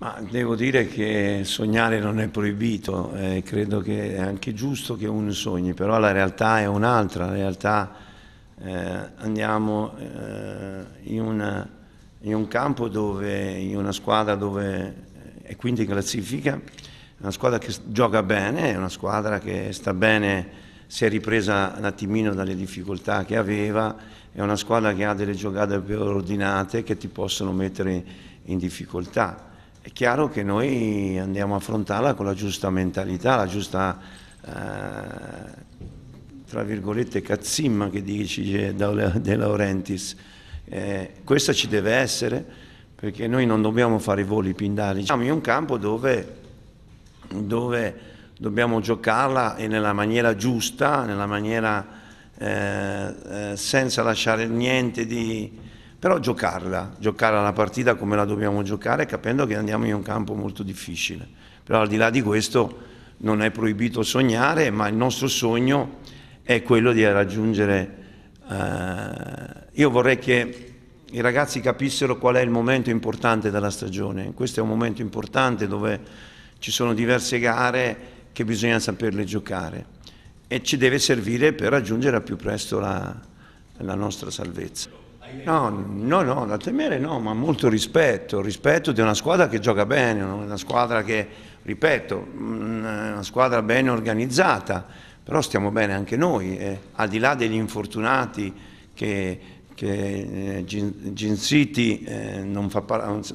Ma devo dire che sognare non è proibito, eh, credo che è anche giusto che uno sogni, però la realtà è un'altra, la realtà eh, andiamo eh, in, una, in, un campo dove, in una squadra dove eh, è quindi in classifica, una squadra che gioca bene, è una squadra che sta bene, si è ripresa un attimino dalle difficoltà che aveva, è una squadra che ha delle giocate più ordinate che ti possono mettere in difficoltà è chiaro che noi andiamo a affrontarla con la giusta mentalità, la giusta, eh, tra virgolette, cazzimma che dici eh, De Laurentiis. Eh, questa ci deve essere perché noi non dobbiamo fare i voli pindari. Siamo in un campo dove, dove dobbiamo giocarla e nella maniera giusta, nella maniera eh, eh senza lasciare niente di però giocarla, giocare la partita come la dobbiamo giocare capendo che andiamo in un campo molto difficile. Però al di là di questo non è proibito sognare, ma il nostro sogno è quello di raggiungere... Eh, io vorrei che i ragazzi capissero qual è il momento importante della stagione. Questo è un momento importante dove ci sono diverse gare che bisogna saperle giocare e ci deve servire per raggiungere al più presto la, la nostra salvezza. No, no, no, da temere no, ma molto rispetto, rispetto di una squadra che gioca bene, una squadra che, ripeto, mm, una squadra ben organizzata, però stiamo bene anche noi, eh, al di là degli infortunati che che eh, Gin City eh, non, fa,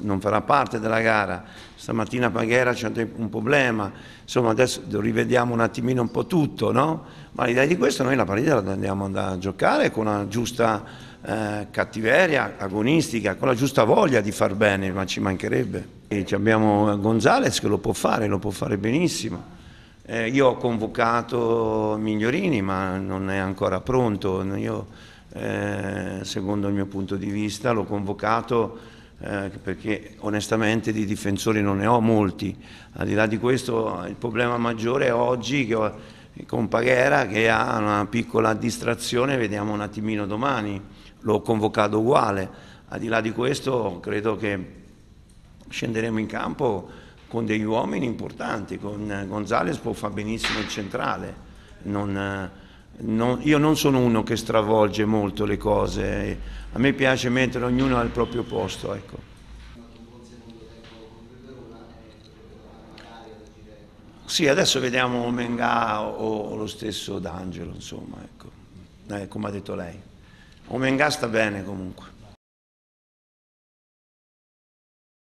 non, farà parte della gara, stamattina Paghera c'è un problema, insomma adesso rivediamo un attimino un po' tutto, no? ma l'idea di questo noi la partita la andiamo a giocare con una giusta eh, cattiveria agonistica, con la giusta voglia di far bene, ma ci mancherebbe. E abbiamo Gonzales che lo può fare, lo può fare benissimo. Eh, io ho convocato Migliorini ma non è ancora pronto. Io, eh, secondo il mio punto di vista, l'ho convocato eh, perché onestamente di difensori non ne ho molti, al di là di questo il problema maggiore è oggi che ho, con Paghera che ha una piccola distrazione, vediamo un attimino domani, l'ho convocato uguale, al di là di questo credo che scenderemo in campo con degli uomini importanti, con Gonzales può fare benissimo il centrale, non, non, io non sono uno che stravolge molto le cose, eh. a me piace mettere ognuno al proprio posto. Ecco. Sì, adesso vediamo Menga o lo stesso D'Angelo, insomma, ecco. eh, come ha detto lei. Omenga sta bene comunque.